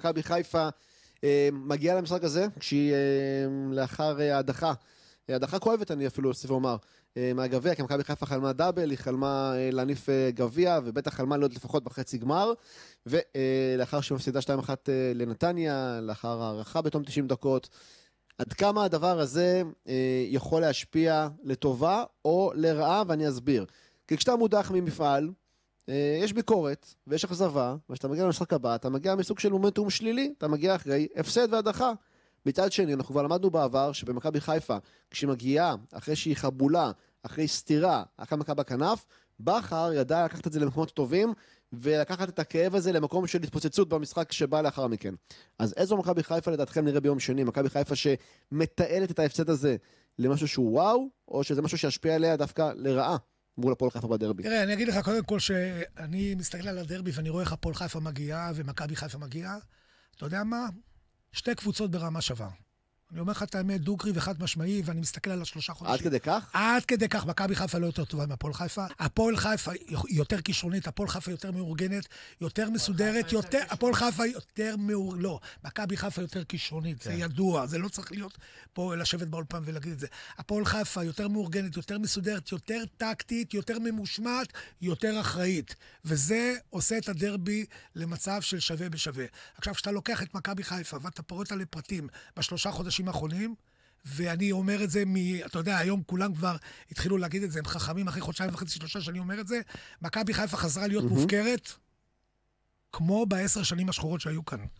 מכבי חיפה אה, מגיעה למשחק הזה, כשהיא אה, לאחר אה, ההדחה. הדחה כואבת, אני אפילו אוסיף ואומר, מהגביע, כי מכבי חיפה חלמה דאבל, היא חלמה להניף גביע, ובטח חלמה להיות לפחות בחצי גמר. ולאחר שמפסידה 2-1 לנתניה, לאחר הערכה בתום 90 דקות, עד כמה הדבר הזה יכול להשפיע לטובה או לרעה, ואני אסביר. כי כשאתה מודח ממפעל, אה, יש ביקורת ויש אכזבה, וכשאתה מגיע למשחק הבא, אתה מגיע מסוג של מומנטום שלילי, אתה מגיע אחרי הפסד והדחה. מצד שני, אנחנו כבר למדנו בעבר שבמכבי חיפה, כשהיא מגיעה, אחרי שהיא חבולה, אחרי סתירה, אחרי מכה בכנף, בכר ידע לקחת את זה למקומות טובים, ולקחת את הכאב הזה למקום של התפוצצות במשחק שבא לאחר מכן. אז איזו מכבי חיפה לדעתכם נראה ביום שני? מכבי חיפה שמתעלת את ההפסד הזה למשהו שהוא וואו, או שזה משהו שישפיע עליה דווקא לרעה? מול הפועל חיפה בדרבי? תראה, אני אגיד לך קודם כל שאני מסתכל על הדרבי ואני רואה איך הפועל חיפה מגיעה ומכבי חיפה מגיעה. אתה יודע מה? שתי קבוצות ברמה שווה. אני אומר לך את האמת, דוגרי וחד משמעי, ואני מסתכל על השלושה חודשים. עד כדי כך? עד כדי כך. מכבי חיפה לא יותר טובה מהפועל חיפה. הפועל חיפה היא יותר כישרונית, הפועל חיפה יותר מאורגנת, יותר מסודרת, יותר... הפועל חיפה יותר מאור... לא, מכבי חיפה יותר כישרונית, זה כן. ידוע, זה לא צריך להיות פה לשבת באולפן ולהגיד את זה. הפועל חיפה יותר מאורגנת, יותר מסודרת, יותר טקטית, יותר ממושמעת, יותר אחראית. וזה עושה את הדרבי למצב של שווה בשווה. עכשיו, כשאתה לוקח את מכבי חיפה ואתה פורט לפרטים בחודשים האחרונים, ואני אומר את זה מ... אתה יודע, היום כולם כבר התחילו להגיד את זה, הם חכמים אחרי חודשיים וחצי, שלושה שאני אומר את זה. מכבי חיפה חזרה להיות mm-hmm. מופקרת, כמו בעשר שנים השחורות שהיו כאן.